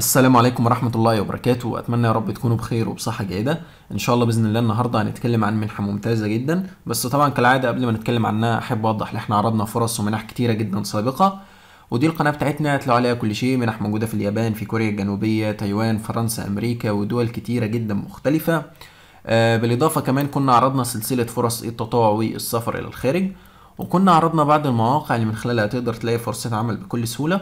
السلام عليكم ورحمة الله وبركاته أتمنى يا رب تكونوا بخير وبصحة جيدة إن شاء الله بإذن الله النهاردة هنتكلم عن منحة ممتازة جدا بس طبعا كالعادة قبل ما نتكلم عنها أحب أوضح إن إحنا عرضنا فرص ومنح كتيرة جدا سابقة ودي القناة بتاعتنا هتلاقوا عليها كل شيء منح موجودة في اليابان في كوريا الجنوبية تايوان فرنسا أمريكا ودول كتيرة جدا مختلفة آه، بالإضافة كمان كنا عرضنا سلسلة فرص التطوع والسفر إلى الخارج وكنا عرضنا بعض المواقع اللي من خلالها تقدر تلاقي فرصة عمل بكل سهولة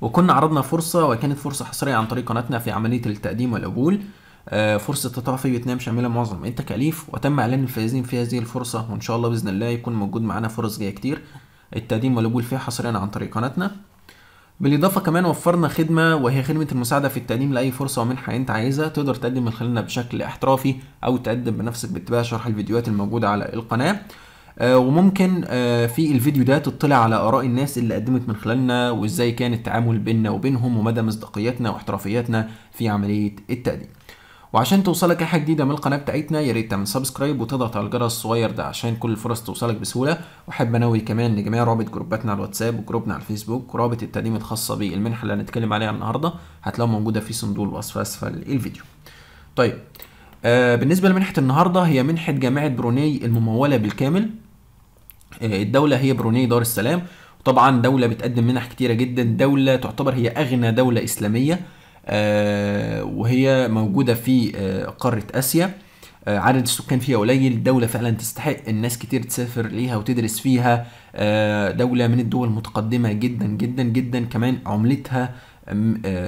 وكنا عرضنا فرصة وكانت فرصة حصرية عن طريق قناتنا في عملية التقديم والقبول آه، فرصة تطوع في فيتنام شاملة معظم التكاليف وتم إعلان الفائزين في هذه الفرصة وإن شاء الله بإذن الله يكون موجود معانا فرص جاية كتير التقديم والقبول فيها حصريا عن طريق قناتنا بالإضافة كمان وفرنا خدمة وهي خدمة المساعدة في التقديم لأي فرصة ومنحة أنت عايزها تقدر تقدم من خلالنا بشكل احترافي أو تقدم بنفسك باتباع شرح الفيديوهات الموجودة على القناة آه، وممكن آه، في الفيديو ده تطلع على آراء الناس اللي قدمت من خلالنا وإزاي كان التعامل بيننا وبينهم ومدى مصداقيتنا واحترافيتنا في عملية التقديم وعشان توصلك اي حاجه جديده من القناه بتاعتنا يا ريت تعمل سبسكرايب وتضغط على الجرس الصغير ده عشان كل الفرص توصلك بسهوله واحب انوي كمان لجميع رابط جروباتنا على الواتساب وجروبنا على الفيسبوك ورابط التقديم الخاصه بالمنحه اللي هنتكلم عليها النهارده هتلاقوها موجوده في صندوق الوصف اسفل الفيديو طيب آه بالنسبه لمنحه النهارده هي منحه جامعه بروني المموله بالكامل آه، الدولة هي بروني دار السلام وطبعا دولة بتقدم منح كتيرة جدا دولة تعتبر هي أغنى دولة إسلامية آه، وهي موجودة في آه، قارة آسيا عدد السكان فيها قليل دولة فعلا تستحق الناس كتير تسافر ليها وتدرس فيها دولة من الدول المتقدمة جدا جدا جدا كمان عملتها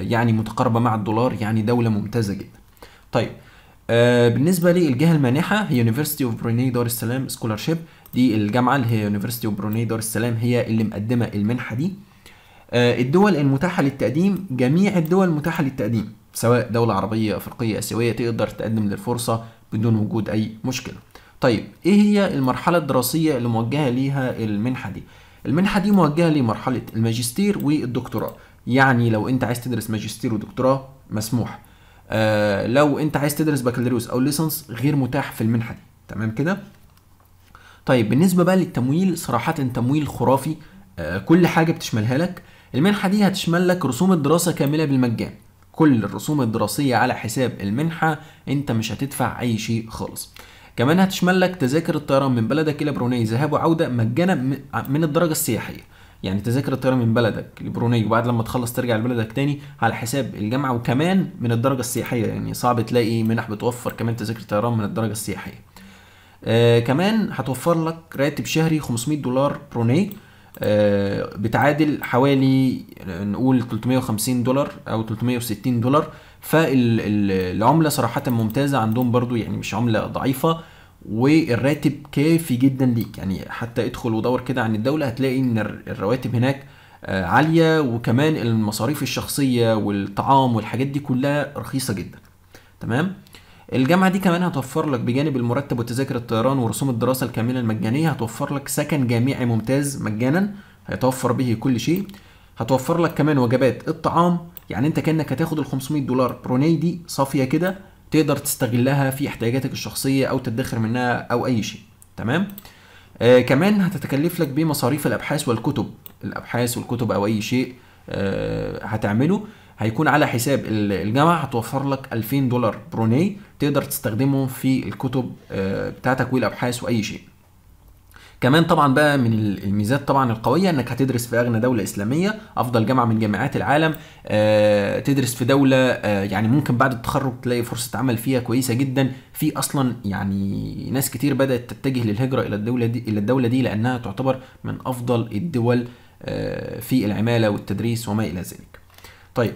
يعني متقاربة مع الدولار يعني دولة ممتازة جدا طيب بالنسبة للجهة المانحة هي University of Brunei دار السلام Scholarship دي الجامعه اللي هي يونيفرستي وبروني دار السلام هي اللي مقدمه المنحه دي آه، الدول المتاحه للتقديم جميع الدول متاحه للتقديم سواء دوله عربيه افريقيه اسيويه تقدر تقدم للفرصه بدون وجود اي مشكله طيب ايه هي المرحله الدراسيه اللي موجهه ليها المنحه دي المنحه دي موجهه لمرحله الماجستير والدكتوراه يعني لو انت عايز تدرس ماجستير ودكتوراه مسموح آه لو انت عايز تدرس بكالوريوس او ليسانس غير متاح في المنحه دي تمام كده طيب بالنسبه بقى للتمويل صراحه تمويل خرافي آه، كل حاجه بتشملها لك المنحه دي هتشمل لك رسوم الدراسه كامله بالمجان كل الرسوم الدراسيه على حساب المنحه انت مش هتدفع اي شيء خالص كمان هتشمل لك تذاكر الطيران من بلدك الى بروني ذهاب وعوده مجانا من الدرجه السياحيه يعني تذاكر الطيران من بلدك لبروني وبعد لما تخلص ترجع لبلدك تاني على حساب الجامعه وكمان من الدرجه السياحيه يعني صعب تلاقي منح بتوفر كمان تذاكر طيران من الدرجه السياحيه آه كمان هتوفر لك راتب شهري 500 دولار برونيه آه بتعادل حوالي آه، نقول 350 دولار او 360 دولار فالعملة صراحة ممتازة عندهم برضو يعني مش عملة ضعيفة والراتب كافي جدا ليك يعني حتى ادخل ودور كده عن الدولة هتلاقي ان الرواتب هناك آه، عالية وكمان المصاريف الشخصية والطعام والحاجات دي كلها رخيصة جدا تمام الجامعه دي كمان هتوفر لك بجانب المرتب وتذاكر الطيران ورسوم الدراسه الكامله المجانيه هتوفر لك سكن جامعي ممتاز مجانا هيتوفر به كل شيء هتوفر لك كمان وجبات الطعام يعني انت كانك هتاخد ال 500 دولار بروني دي صافيه كده تقدر تستغلها في احتياجاتك الشخصيه او تدخر منها او اي شيء تمام آه كمان هتتكلف لك بمصاريف الابحاث والكتب الابحاث والكتب او اي شيء آه هتعمله هيكون على حساب الجامعه هتوفر لك 2000 دولار بروني تقدر تستخدمهم في الكتب آه، بتاعتك والابحاث واي شيء كمان طبعا بقى من الميزات طبعا القويه انك هتدرس في اغنى دوله اسلاميه افضل جامعه من جامعات العالم آه تدرس في دوله آه يعني ممكن بعد التخرج تلاقي فرصه عمل فيها كويسه جدا في اصلا يعني ناس كتير بدات تتجه للهجره الى الدوله دي الى الدوله دي لانها تعتبر من افضل الدول آه في العماله والتدريس وما الى ذلك طيب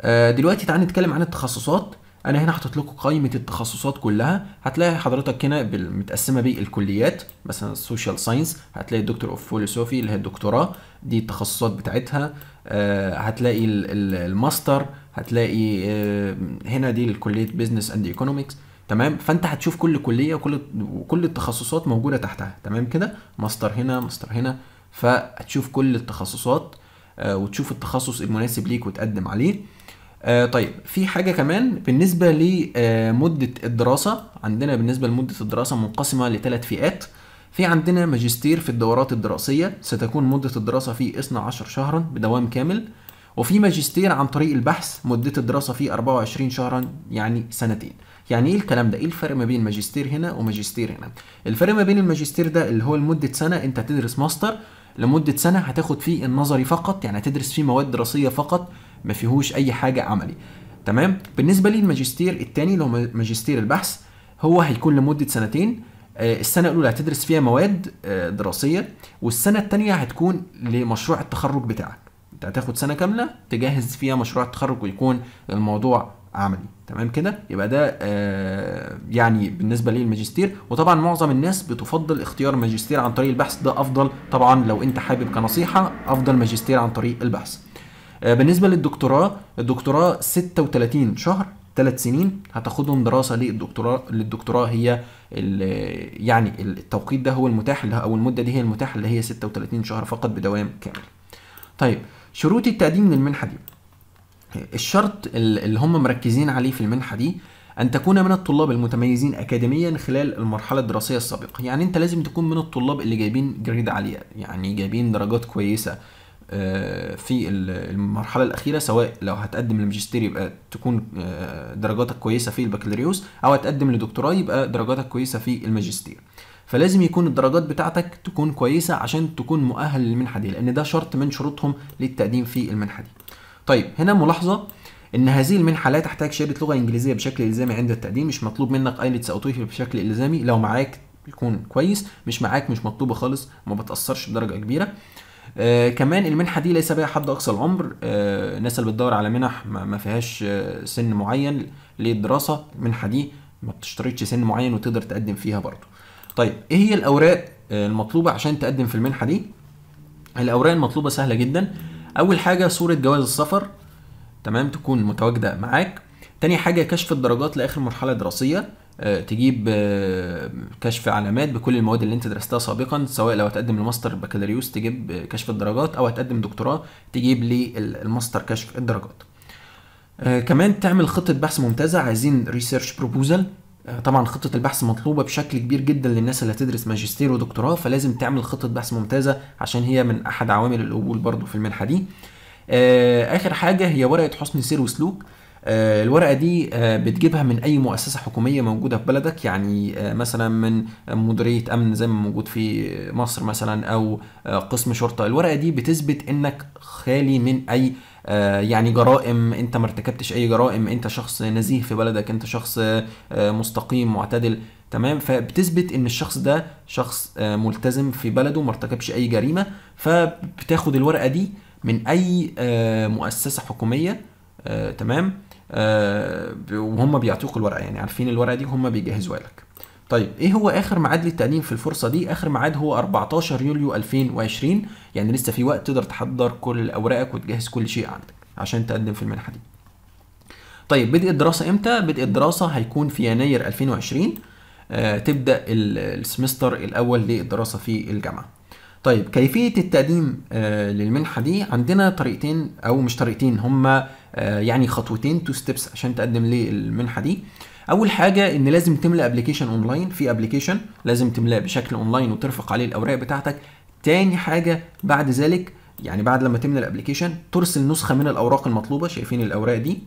آه، دلوقتي تعالى نتكلم عن التخصصات انا هنا حاطط لكم قائمه التخصصات كلها هتلاقي حضرتك هنا متقسمه بالكليات مثلا السوشيال ساينس هتلاقي الدكتور اوف فيلسوفي اللي هي الدكتوراه دي التخصصات بتاعتها آه، هتلاقي الماستر هتلاقي آه، هنا دي الكليه بزنس اند ايكونومكس تمام فانت هتشوف كل كليه وكل وكل التخصصات موجوده تحتها تمام كده ماستر هنا ماستر هنا فهتشوف كل التخصصات وتشوف التخصص المناسب ليك وتقدم عليه آه، طيب في حاجه كمان بالنسبه لمده آه، الدراسه عندنا بالنسبه لمده الدراسه منقسمه لثلاث فئات في عندنا ماجستير في الدورات الدراسيه ستكون مده الدراسه فيه 12 شهرا بدوام كامل وفي ماجستير عن طريق البحث مدة الدراسة فيه 24 شهرا يعني سنتين يعني ايه الكلام ده ايه الفرق ما بين ماجستير هنا وماجستير هنا الفرق ما بين الماجستير ده اللي هو لمدة سنة انت هتدرس ماستر لمدة سنة هتاخد فيه النظري فقط يعني هتدرس فيه مواد دراسية فقط ما فيهوش اي حاجه عملي تمام بالنسبه للماجستير الثاني اللي هو ماجستير البحث هو هيكون لمده سنتين آه، السنة الأولى هتدرس فيها مواد آه، دراسية والسنة الثانيه هتكون لمشروع التخرج بتاعك انت هتاخد سنة كاملة تجهز فيها مشروع التخرج ويكون الموضوع عملي تمام كده يبقى ده آه يعني بالنسبه للماجستير وطبعا معظم الناس بتفضل اختيار ماجستير عن طريق البحث ده افضل طبعا لو انت حابب كنصيحه افضل ماجستير عن طريق البحث آه، بالنسبه للدكتوراه الدكتوراه 36 شهر ثلاث سنين هتاخدهم دراسه للدكتوراه للدكتوراه هي يعني التوقيت ده هو المتاح لها او المده دي هي المتاحه اللي هي 36 شهر فقط بدوام كامل. طيب شروط التقديم للمنحه دي الشرط اللي هم مركزين عليه في المنحه دي أن تكون من الطلاب المتميزين أكاديميا خلال المرحلة الدراسية السابقة يعني أنت لازم تكون من الطلاب اللي جايبين جريد عالية يعني جايبين درجات كويسة آه، في المرحله الاخيره سواء لو هتقدم للماجستير يبقى تكون آه، درجاتك كويسه في البكالوريوس او هتقدم لدكتوراه يبقى درجاتك كويسه في الماجستير فلازم يكون الدرجات بتاعتك تكون كويسه عشان تكون مؤهل للمنحه دي لان ده شرط من شروطهم للتقديم في المنحه دي طيب هنا ملاحظه ان هذه المنحه لا تحتاج شهاده لغه انجليزيه بشكل الزامي عند التقديم مش مطلوب منك ايلتس او تويفل بشكل الزامي لو معاك يكون كويس مش معاك مش مطلوبه خالص ما بتاثرش بدرجه كبيره آه، كمان المنحه دي ليس بها حد اقصى العمر آه، الناس اللي بتدور على منح ما فيهاش آه، سن معين للدراسه المنحه دي ما بتشترطش سن معين وتقدر تقدم فيها برضه طيب ايه هي الاوراق المطلوبه عشان تقدم في المنحه دي الاوراق المطلوبه سهله جدا اول حاجه صوره جواز السفر تمام تكون متواجده معاك تاني حاجه كشف الدرجات لاخر مرحله دراسيه آه، تجيب آه، كشف علامات بكل المواد اللي انت درستها سابقا سواء لو هتقدم لماستر بكالوريوس تجيب آه، كشف الدرجات او هتقدم دكتوراه تجيب للماستر كشف الدرجات كمان تعمل خطه بحث ممتازه عايزين ريسيرش بروبوزال طبعا خطه البحث مطلوبه بشكل كبير جدا للناس اللي هتدرس ماجستير ودكتوراه فلازم تعمل خطه بحث ممتازه عشان هي من احد عوامل القبول برضو في المنحه دي اخر حاجه هي ورقه حسن سير وسلوك آه، الورقه دي آه، بتجيبها من اي مؤسسه حكوميه موجوده في بلدك يعني آه، مثلا من مديريه امن زي ما موجود في مصر مثلا او قسم شرطه الورقه دي بتثبت انك خالي من اي يعني جرائم انت ما ارتكبتش اي جرائم انت شخص نزيه في بلدك انت شخص مستقيم معتدل تمام فبتثبت ان الشخص ده شخص ملتزم في بلده ما ارتكبش اي جريمه فبتاخد الورقه دي من اي مؤسسه حكوميه تمام آه، وهم بيعطوك الورقه يعني عارفين الورقه دي وهم بيجهزوها لك طيب ايه هو اخر ميعاد للتقديم في الفرصه دي اخر ميعاد هو 14 يوليو 2020 يعني لسه في وقت تقدر تحضر كل اوراقك وتجهز كل شيء عندك عشان تقدم في المنحه دي طيب بدء الدراسه امتى بدء الدراسه هيكون في يناير 2020 آه تبدا السمستر الاول للدراسه في الجامعه طيب كيفيه التقديم آه للمنحه دي عندنا طريقتين او مش طريقتين هما آه، يعني خطوتين تو ستيبس عشان تقدم للمنحه دي اول حاجه ان لازم تملى ابلكيشن اونلاين في ابلكيشن لازم تملاه بشكل اونلاين وترفق عليه الاوراق بتاعتك تاني حاجه بعد ذلك يعني بعد لما تملى الابلكيشن ترسل نسخه من الاوراق المطلوبه شايفين الاوراق دي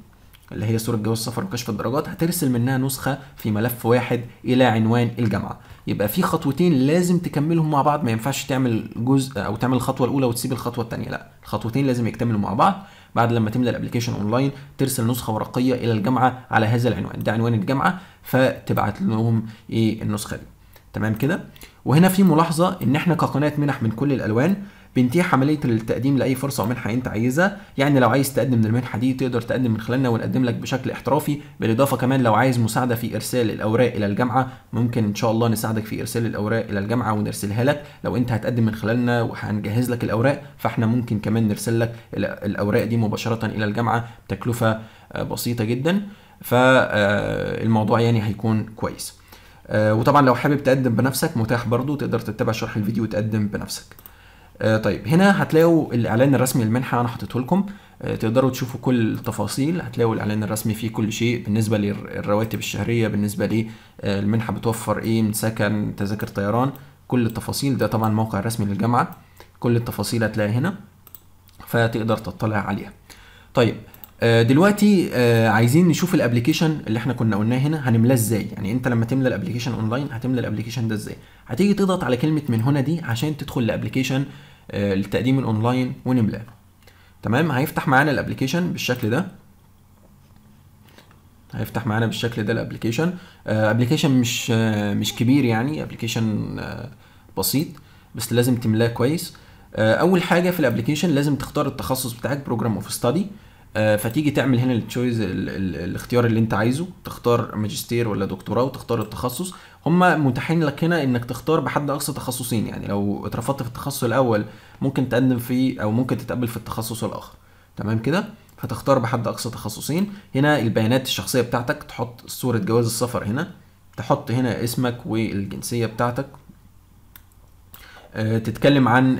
اللي هي صوره جواز السفر وكشف الدرجات هترسل منها نسخه في ملف واحد الى عنوان الجامعه يبقى في خطوتين لازم تكملهم مع بعض ما ينفعش تعمل جزء او تعمل الخطوه الاولى وتسيب الخطوه الثانيه لا الخطوتين لازم يكتملوا مع بعض بعد لما تملى الابلكيشن اونلاين ترسل نسخه ورقيه الى الجامعه على هذا العنوان ده عنوان الجامعه فتبعت لهم ايه النسخه دي تمام كده وهنا في ملاحظه ان احنا كقناه منح من كل الالوان بينتهي عمليه التقديم لاي فرصه او منحه انت عايزها يعني لو عايز تقدم للمنحه دي تقدر تقدم من خلالنا ونقدم لك بشكل احترافي بالاضافه كمان لو عايز مساعده في ارسال الاوراق الى الجامعه ممكن ان شاء الله نساعدك في ارسال الاوراق الى الجامعه ونرسلها لك لو انت هتقدم من خلالنا وهنجهز لك الاوراق فاحنا ممكن كمان نرسل لك الاوراق دي مباشره الى الجامعه بتكلفه آه، بسيطه جدا فالموضوع آه، يعني هيكون كويس آه، وطبعا لو حابب تقدم بنفسك متاح برضو تقدر تتابع شرح الفيديو وتقدم بنفسك آه، طيب هنا هتلاقوا الاعلان الرسمي للمنحه انا حاطته لكم آه، تقدروا تشوفوا كل التفاصيل هتلاقوا الاعلان الرسمي فيه كل شيء بالنسبه للرواتب الشهريه بالنسبه للمنحه آه، بتوفر ايه من سكن تذاكر طيران كل التفاصيل ده طبعا الموقع الرسمي للجامعه كل التفاصيل هتلاقيها هنا فتقدر تطلع عليها طيب دلوقتي عايزين نشوف الابلكيشن اللي احنا كنا قلناه هنا هنملاه ازاي يعني انت لما تملى الابلكيشن اونلاين هتملى الابلكيشن ده ازاي هتيجي تضغط على كلمه من هنا دي عشان تدخل لابلكيشن آه، لتقديم الاونلاين ونملاه تمام هيفتح معانا الابلكيشن بالشكل ده هيفتح معانا بالشكل ده الابلكيشن ابلكيشن آه، مش آه، مش كبير يعني ابلكيشن بسيط بس لازم تملاه كويس اول حاجه في الابلكيشن لازم تختار التخصص بتاعك بروجرام اوف ستادي آه، فتيجي تعمل هنا التشويز الاختيار اللي انت عايزه تختار ماجستير ولا دكتوراه وتختار التخصص هما متاحين لك هنا انك تختار بحد اقصى تخصصين يعني لو اترفضت في التخصص الاول ممكن تقدم فيه او ممكن تتقبل في التخصص الاخر تمام كده فتختار بحد اقصى تخصصين هنا البيانات الشخصيه بتاعتك تحط صوره جواز السفر هنا تحط هنا اسمك والجنسيه بتاعتك آه، تتكلم عن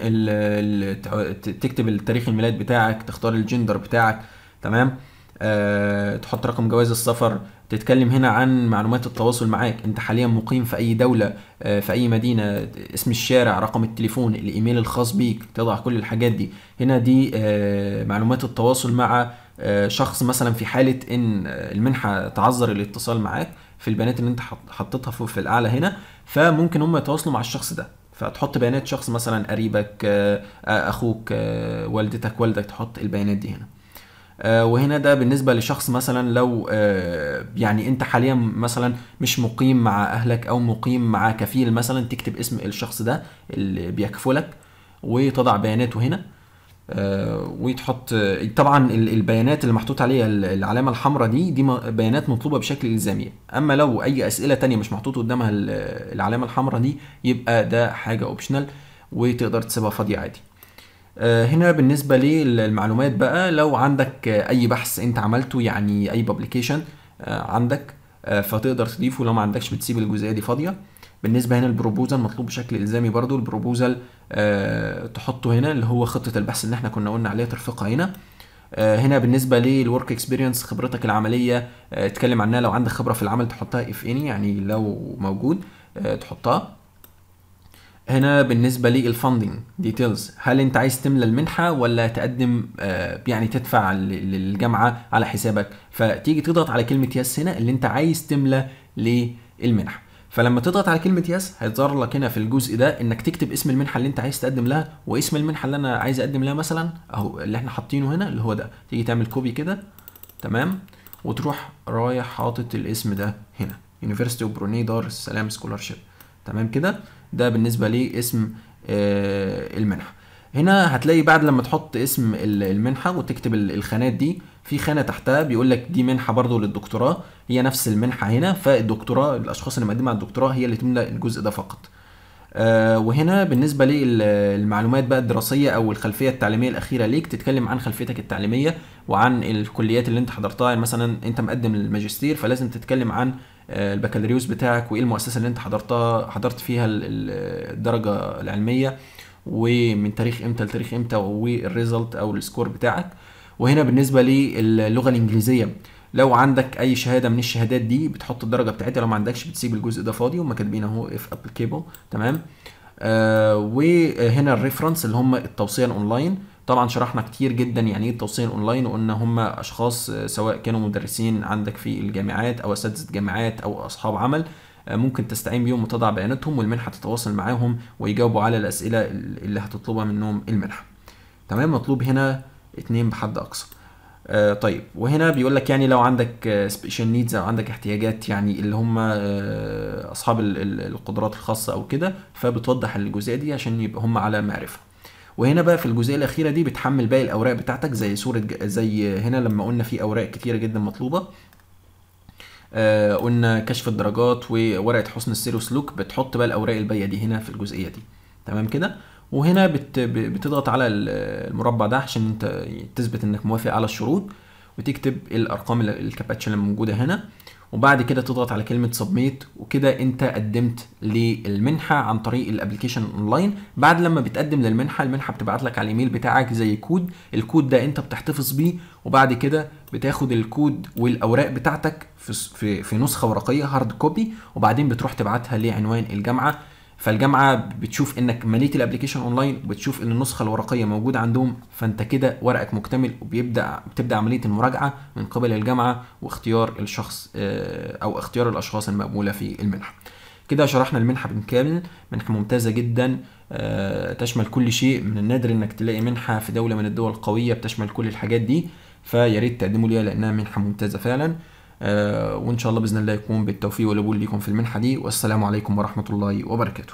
تكتب التاريخ الميلاد بتاعك تختار الجندر بتاعك تمام أه تحط رقم جواز السفر تتكلم هنا عن معلومات التواصل معاك انت حاليا مقيم في اي دوله أه في اي مدينه اسم الشارع رقم التليفون الايميل الخاص بيك تضع كل الحاجات دي هنا دي أه معلومات التواصل مع أه شخص مثلا في حاله ان آه، المنحه تعذر الاتصال معاك في البيانات اللي انت حطيتها في الاعلى هنا فممكن هم يتواصلوا مع الشخص ده فتحط بيانات شخص مثلا قريبك آه، اخوك آه، والدتك والدك تحط البيانات دي هنا آه، وهنا ده بالنسبه لشخص مثلا لو آه، يعني انت حاليا مثلا مش مقيم مع اهلك او مقيم مع كفيل مثلا تكتب اسم الشخص ده اللي بيكفلك وتضع بياناته هنا آه، ويتحط طبعا البيانات اللي محطوط عليها العلامه الحمراء دي دي بيانات مطلوبه بشكل الزامي اما لو اي اسئله تانية مش محطوط قدامها العلامه الحمراء دي يبقى ده حاجه اوبشنال وتقدر تسيبها فاضيه عادي آه، هنا بالنسبه للمعلومات بقى لو عندك اي بحث انت عملته يعني اي بابليكيشن آه، عندك آه، فتقدر تضيفه لو ما عندكش بتسيب الجزئيه دي فاضيه بالنسبه هنا البروبوزال مطلوب بشكل الزامي برضو البروبوزال تحطه هنا اللي هو خطه البحث اللي احنا كنا قلنا عليها ترفقها هنا هنا بالنسبه للورك اكسبيرينس خبرتك العمليه اتكلم عنها لو عندك خبره في العمل تحطها اف اني يعني لو موجود تحطها هنا بالنسبه للفاندنج ديتيلز هل انت عايز تملى المنحه ولا تقدم آه، يعني تدفع للجامعه على حسابك فتيجي تضغط على كلمه يس هنا اللي انت عايز تملى للمنحه فلما تضغط على كلمه يس هيظهر لك هنا في الجزء ده انك تكتب اسم المنحه اللي انت عايز تقدم لها واسم المنحه اللي انا عايز اقدم لها مثلا اهو اللي احنا حاطينه هنا اللي هو ده تيجي تعمل كوبي كده تمام وتروح رايح حاطط الاسم ده هنا يونيفرستي اوف بروني دار السلام سكولارشيب تمام كده ده بالنسبه لاسم آه، المنحه هنا هتلاقي بعد لما تحط اسم المنحه وتكتب الخانات دي في خانه تحتها بيقول لك دي منحه برضو للدكتوراه هي نفس المنحه هنا فالدكتوراه الاشخاص اللي مقدمه على الدكتوراه هي اللي تملى الجزء ده فقط آه، وهنا بالنسبه للمعلومات بقى الدراسيه او الخلفيه التعليميه الاخيره ليك تتكلم عن خلفيتك التعليميه وعن الكليات اللي انت حضرتها يعني مثلا انت مقدم الماجستير فلازم تتكلم عن آه، البكالوريوس بتاعك وايه المؤسسه اللي انت حضرتها حضرت فيها الدرجه العلميه ومن تاريخ امتى لتاريخ امتى والريزلت او السكور بتاعك وهنا بالنسبه للغه الانجليزيه لو عندك اي شهاده من الشهادات دي بتحط الدرجه بتاعتها لو ما عندكش بتسيب الجزء ده فاضي هم كاتبين اهو اف ابليكيبل تمام آه وهنا الريفرنس اللي هم التوصيه الاونلاين طبعا شرحنا كتير جدا يعني ايه التوصيل اونلاين وقلنا هم اشخاص آه، سواء كانوا مدرسين عندك في الجامعات او اساتذه جامعات او اصحاب عمل آه، ممكن تستعين بيهم وتضع بياناتهم والمنحه تتواصل معاهم ويجاوبوا على الاسئله اللي هتطلبها منهم المنحه تمام مطلوب هنا اتنين بحد اقصى آه، طيب وهنا بيقول لك يعني لو عندك سبيشال نيدز او عندك احتياجات يعني اللي هم اصحاب القدرات الخاصه او كده فبتوضح الجزئيه دي عشان يبقى هم على معرفه وهنا بقى في الجزئيه الاخيره دي بتحمل باقي الاوراق بتاعتك زي صوره زي هنا لما قلنا في اوراق كتيره جدا مطلوبه آه قلنا كشف الدرجات وورقه حسن السير وسلوك بتحط بقى الاوراق الباقيه دي هنا في الجزئيه دي تمام كده وهنا بت بتضغط على المربع ده عشان انت تثبت انك موافق على الشروط وتكتب الارقام الكابتشا اللي موجوده هنا وبعد كده تضغط على كلمه سبميت وكده انت قدمت للمنحه عن طريق الابلكيشن اونلاين بعد لما بتقدم للمنحه المنحه بتبعت لك على الايميل بتاعك زي كود الكود ده انت بتحتفظ بيه وبعد كده بتاخد الكود والاوراق بتاعتك في في, في نسخه ورقيه هارد كوبي وبعدين بتروح تبعتها لعنوان الجامعه فالجامعه بتشوف انك مليت الابلكيشن اونلاين وبتشوف ان النسخه الورقيه موجوده عندهم فانت كده ورقك مكتمل وبيبدا بتبدا عمليه المراجعه من قبل الجامعه واختيار الشخص آه، او اختيار الاشخاص المقبوله في المنحه كده شرحنا المنحه بالكامل منحه ممتازه جدا آه، تشمل كل شيء من النادر انك تلاقي منحه في دوله من الدول القويه بتشمل كل الحاجات دي فياريت تقدموا ليها لانها منحه ممتازه فعلا آه، وان شاء الله باذن الله يكون بالتوفيق والقبول ليكم في المنحه دي والسلام عليكم ورحمه الله وبركاته